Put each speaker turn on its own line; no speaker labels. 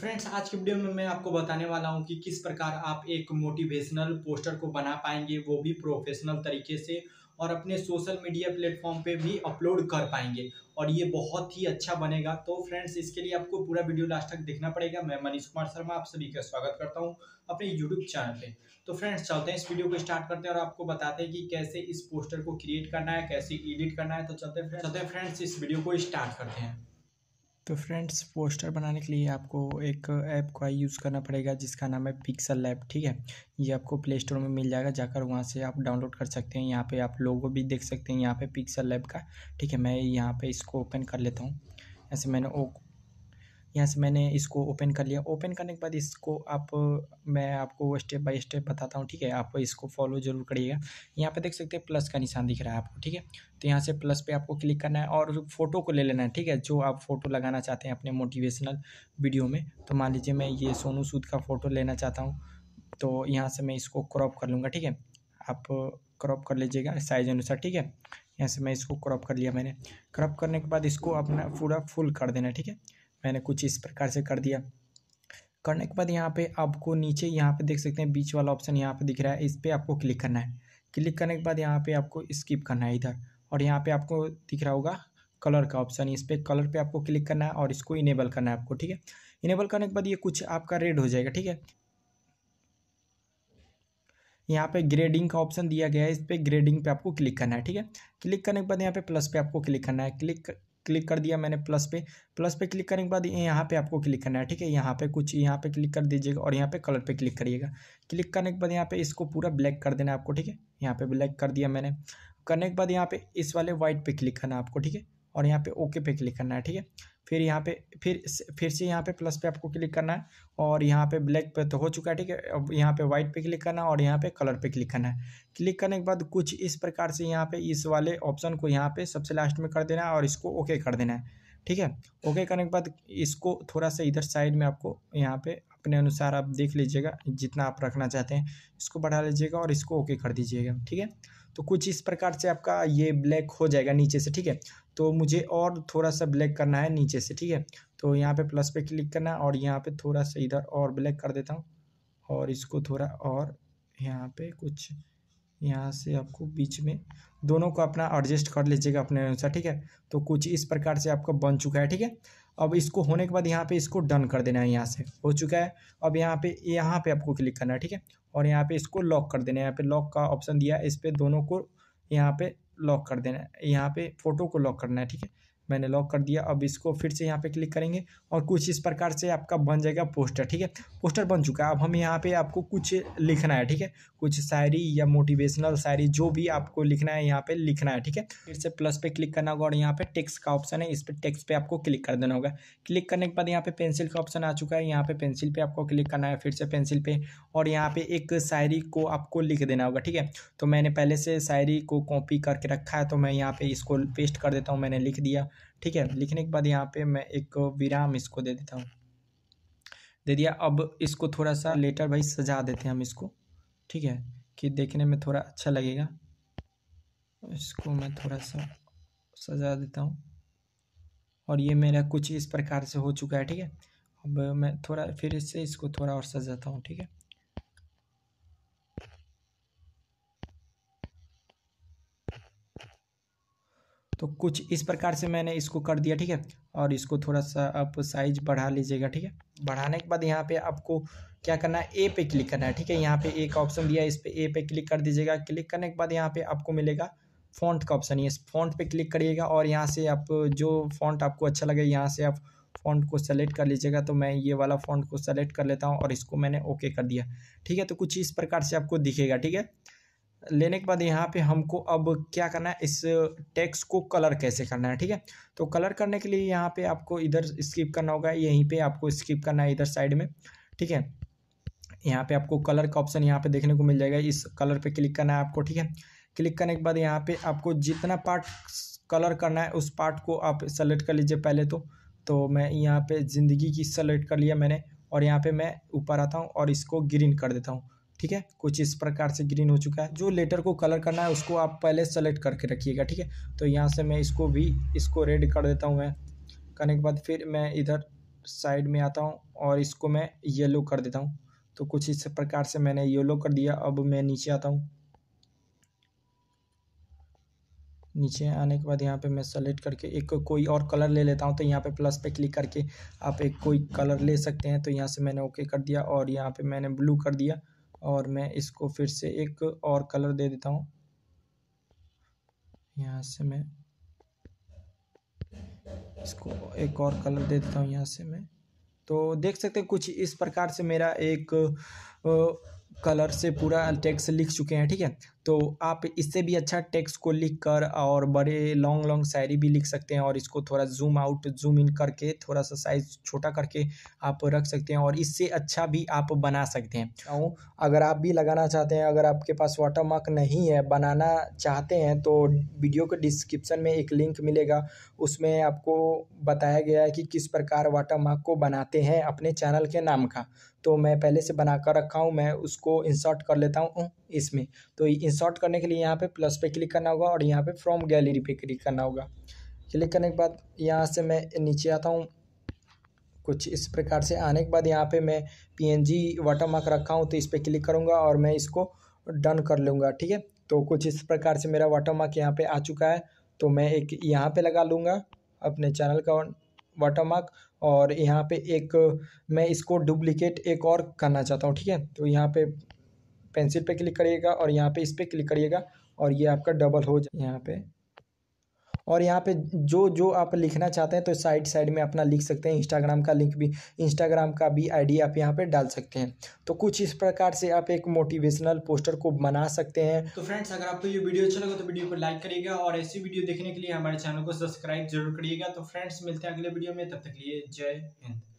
friends आज की video में मैं आपको बताने वाला हूं कि किस प्रकार आप एक मोटिवेशनल पोस्टर को बना पाएंगे वो भी प्रोफेशनल तरीके से और अपने सोशल मीडिया प्लेटफॉर्म पे भी अपलोड कर पाएंगे और ये बहुत ही अच्छा बनेगा तो फ्रेंड्स इसके लिए आपको पूरा वीडियो लास्ट तक देखना पड़ेगा मैं मनीष कुमार शर्मा आप सभी का स्वागत करता हूँ अपने यूट्यूब चैनल पर तो फ्रेंड्स चलते हैं इस वीडियो को स्टार्ट करते हैं और आपको बताते हैं कि कैसे इस पोस्टर को क्रिएट करना है कैसे एडिट करना है तो चलते हैं चलते हैं फ्रेंड्स इस वीडियो को स्टार्ट करते हैं तो फ्रेंड्स पोस्टर बनाने के लिए आपको एक ऐप का यूज़ करना पड़ेगा जिसका नाम है पिक्सल लैब ठीक है ये आपको प्ले स्टोर में मिल जाएगा जाकर वहाँ से आप डाउनलोड कर सकते हैं यहाँ पे आप लोगो भी देख सकते हैं यहाँ पे पिक्सल लैब का ठीक है मैं यहाँ पे इसको ओपन कर लेता हूँ ऐसे मैंने यहाँ से मैंने इसको ओपन कर लिया ओपन करने के बाद इसको आप मैं आपको स्टेप बाय स्टेप बताता हूँ ठीक है आप इसको फॉलो जरूर करिएगा यहाँ पे देख सकते हैं प्लस का निशान दिख रहा है आपको ठीक है तो यहाँ से प्लस पे आपको क्लिक करना है और फोटो को ले लेना है ठीक है जो आप फोटो लगाना चाहते हैं अपने मोटिवेशनल वीडियो में तो मान लीजिए मैं ये सोनू सूद का फ़ोटो लेना चाहता हूँ तो यहाँ से मैं इसको क्रॉप कर लूँगा ठीक है आप क्रॉप कर लीजिएगा साइज अनुसार ठीक है यहाँ से मैं इसको क्रॉप कर लिया मैंने क्रॉप करने के बाद इसको अपना पूरा फुल कर देना ठीक है मैंने कुछ इस प्रकार से कर दिया करने के बाद यहाँ पे आपको नीचे यहाँ पे देख सकते हैं बीच वाला ऑप्शन यहाँ पे दिख रहा है इस पर आपको क्लिक करना है क्लिक करने के बाद यहाँ पे आपको स्किप करना है इधर और यहाँ पे आपको दिख रहा होगा कलर का ऑप्शन इस पर कलर पे आपको क्लिक करना है और इसको इनेबल करना है आपको ठीक है इनेबल करने के बाद ये कुछ आपका रेड हो जाएगा ठीक है यहाँ पे ग्रेडिंग का ऑप्शन दिया गया है इस पर ग्रेडिंग पे आपको क्लिक करना है ठीक है क्लिक करने के बाद यहाँ पे प्लस पे आपको क्लिक करना है क्लिक क्लिक कर दिया मैंने प्लस पे प्लस पे क्लिक करने के बाद यहाँ पे आपको क्लिक करना है ठीक है यहाँ पे कुछ यहाँ पे क्लिक कर दीजिएगा और यहाँ पे कलर पे क्लिक करिएगा क्लिक करने के बाद यहाँ पे इसको पूरा ब्लैक कर देना आपको ठीक है यहाँ पे ब्लैक कर दिया मैंने करने के बाद यहाँ पे इस वाले व्हाइट पे क्लिक करना है आपको ठीक है और यहाँ पे ओके पे क्लिक करना है ठीक है फिर यहाँ पे फिर फिर से यहाँ पे प्लस पे आपको क्लिक करना है और यहाँ पे ब्लैक पे तो हो चुका है ठीक है अब यहाँ पे वाइट पे क्लिक करना है और यहाँ पे कलर पे क्लिक करना है क्लिक करने के बाद कुछ इस प्रकार से यहाँ पे इस वाले ऑप्शन को यहाँ पे सबसे लास्ट में कर देना है और इसको ओके कर देना है ठीक है ओके करने के बाद इसको थोड़ा सा इधर साइड में आपको यहाँ पर अपने अनुसार आप देख लीजिएगा जितना आप रखना चाहते हैं इसको बढ़ा लीजिएगा और इसको ओके कर दीजिएगा ठीक है तो कुछ इस प्रकार से आपका ये ब्लैक हो जाएगा नीचे से ठीक है तो मुझे और थोड़ा सा ब्लैक करना है नीचे से ठीक है तो यहाँ पे प्लस पे क्लिक करना और यहाँ पे थोड़ा सा इधर और ब्लैक कर देता हूँ और इसको थोड़ा और यहाँ पे कुछ यहाँ से आपको बीच में दोनों को अपना एडजस्ट कर लीजिएगा अपने अनुसार ठीक है तो कुछ इस प्रकार से आपका बन चुका है ठीक है अब इसको होने के बाद यहाँ पे इसको डन कर देना है यहाँ से हो चुका है अब यहाँ पे यहाँ पे आपको क्लिक करना है ठीक है और यहाँ पे इसको लॉक कर देना है यहाँ पे लॉक का ऑप्शन दिया है इस पर दोनों को यहाँ पे लॉक कर देना है यहाँ पे फ़ोटो को लॉक करना है ठीक है मैंने लॉक कर दिया अब इसको फिर से यहाँ पे क्लिक करेंगे और कुछ इस प्रकार से आपका बन जाएगा पोस्टर ठीक है पोस्टर बन चुका है अब हम यहाँ पे आपको कुछ लिखना है ठीक है कुछ शायरी या मोटिवेशनल शायरी जो भी आपको लिखना है यहाँ पे लिखना है ठीक है फिर से प्लस पे क्लिक करना होगा और यहाँ पे टेक्स्ट का ऑप्शन है इस पर टेक्स पे आपको क्लिक कर देना होगा क्लिक करने के बाद यहाँ पे पेंसिल का ऑप्शन आ चुका है यहाँ पे पेंसिल पे आपको क्लिक करना है फिर से पेंसिल पे और यहाँ पे एक शायरी को आपको लिख देना होगा ठीक है तो मैंने पहले से शायरी को कॉपी करके रखा है तो मैं यहाँ पे इसको पेस्ट कर देता हूँ मैंने लिख दिया ठीक है लिखने के बाद यहाँ पे मैं एक विराम इसको दे देता हूँ दे दिया अब इसको थोड़ा सा लेटर भाई सजा देते हैं हम इसको ठीक है कि देखने में थोड़ा अच्छा लगेगा इसको मैं थोड़ा सा सजा देता हूँ और ये मेरा कुछ इस प्रकार से हो चुका है ठीक है अब मैं थोड़ा फिर से इसको थोड़ा और सजाता हूँ ठीक है तो कुछ इस प्रकार से मैंने इसको कर दिया ठीक है और इसको थोड़ा सा आप साइज बढ़ा लीजिएगा ठीक है बढ़ाने के बाद यहाँ पे आपको क्या करना है ए पे क्लिक करना है ठीक है यहाँ पे एक ऑप्शन दिया है इस पर ए पे क्लिक कर दीजिएगा क्लिक करने के बाद यहाँ पे आपको मिलेगा फ़ॉन्ट का ऑप्शन ये फ़ॉन्ट पे क्लिक करिएगा और यहाँ से आप जो फ़ॉन्ट आपको अच्छा लगे यहाँ से आप फ़ॉन्ट को सेलेक्ट कर लीजिएगा तो मैं ये वाला फ़ॉन्ट को सेलेक्ट कर लेता हूँ और इसको मैंने ओके कर दिया ठीक है तो कुछ इस प्रकार से आपको दिखेगा ठीक है लेने के बाद यहाँ पे हमको अब क्या करना है इस टेक्स को कलर कैसे करना है ठीक है तो कलर करने के लिए यहाँ पे आपको इधर स्किप करना होगा यहीं पे आपको स्किप करना है इधर साइड में ठीक है यहाँ पे आपको कलर का ऑप्शन यहाँ पे देखने को मिल जाएगा इस कलर पे क्लिक करना है आपको ठीक है क्लिक करने के बाद यहाँ पे आपको जितना पार्ट कलर करना है उस पार्ट को आप सेलेक्ट कर लीजिए पहले तो तो मैं यहाँ पे ज़िंदगी की सेलेक्ट कर लिया मैंने और यहाँ पे मैं ऊपर आता हूँ और इसको ग्रीन कर देता हूँ ठीक है कुछ इस प्रकार से ग्रीन हो चुका है जो लेटर को कलर करना है उसको आप पहले सेलेक्ट करके रखिएगा ठीक है तो यहाँ से मैं इसको भी इसको रेड कर देता हूँ मैं करने के बाद फिर मैं इधर साइड में आता हूँ और इसको मैं येलो कर देता हूँ तो कुछ इस प्रकार से मैंने येलो कर दिया अब मैं नीचे आता हूँ नीचे आने के बाद यहाँ पे मैं सेलेक्ट करके एक कोई और कलर ले लेता हूँ तो यहाँ पे प्लस पे क्लिक करके आप एक कोई कलर ले सकते हैं तो यहाँ से मैंने ओके कर दिया और यहाँ पे मैंने ब्लू कर दिया और मैं इसको फिर से एक और कलर दे देता हूँ यहाँ से मैं इसको एक और कलर दे देता हूँ यहाँ से मैं तो देख सकते हैं कुछ इस प्रकार से मेरा एक कलर से पूरा टेक्स्ट लिख चुके हैं ठीक है तो आप इससे भी अच्छा टेक्स्ट को लिख कर और बड़े लॉन्ग लॉन्ग शायरी भी लिख सकते हैं और इसको थोड़ा जूम आउट जूम इन करके थोड़ा सा साइज छोटा करके आप रख सकते हैं और इससे अच्छा भी आप बना सकते हैं अगर आप भी लगाना चाहते हैं अगर आपके पास वाटर मार्क नहीं है बनाना चाहते हैं तो वीडियो के डिस्क्रिप्शन में एक लिंक मिलेगा उसमें आपको बताया गया है कि किस प्रकार वाटर मार्क को बनाते हैं अपने चैनल के नाम का तो मैं पहले से बना कर रखा हूँ मैं उसको इंसर्ट कर लेता हूँ इसमें तो इंसर्ट करने के लिए यहाँ पे प्लस पे क्लिक करना होगा और यहाँ पे फ्रॉम गैलरी पे क्लिक करना होगा क्लिक करने के बाद यहाँ से मैं नीचे आता हूँ कुछ इस प्रकार से आने के बाद यहाँ पे मैं P N G watermark रखा हूँ तो इस पर क्लिक करूँगा और मैं इसको डन कर लूँगा ठीक है तो कुछ इस प्रकार से मेरा वाटर मार्क यहाँ पर आ चुका है तो मैं एक यहाँ पर लगा लूँगा अपने चैनल का वाटर मार्क और यहाँ पे एक मैं इसको डुप्लिकेट एक और करना चाहता हूँ ठीक है तो यहाँ पे पेंसिल पे क्लिक करिएगा और यहाँ पे इस पर क्लिक करिएगा और ये आपका डबल हो जाए यहाँ पे और यहाँ पे जो जो आप लिखना चाहते हैं तो साइड साइड में अपना लिख सकते हैं इंस्टाग्राम का लिंक भी इंस्टाग्राम का भी आईडी आप यहाँ पे डाल सकते हैं तो कुछ इस प्रकार से आप एक मोटिवेशनल पोस्टर को बना सकते हैं तो फ्रेंड्स अगर आपको ये वीडियो अच्छा लगा तो वीडियो को लाइक करिएगा और ऐसी वीडियो देखने के लिए हमारे चैनल को सब्सक्राइब जरूर करिएगा तो फ्रेंड्स मिलते हैं अगले वीडियो में तब तक लिए जय हिंद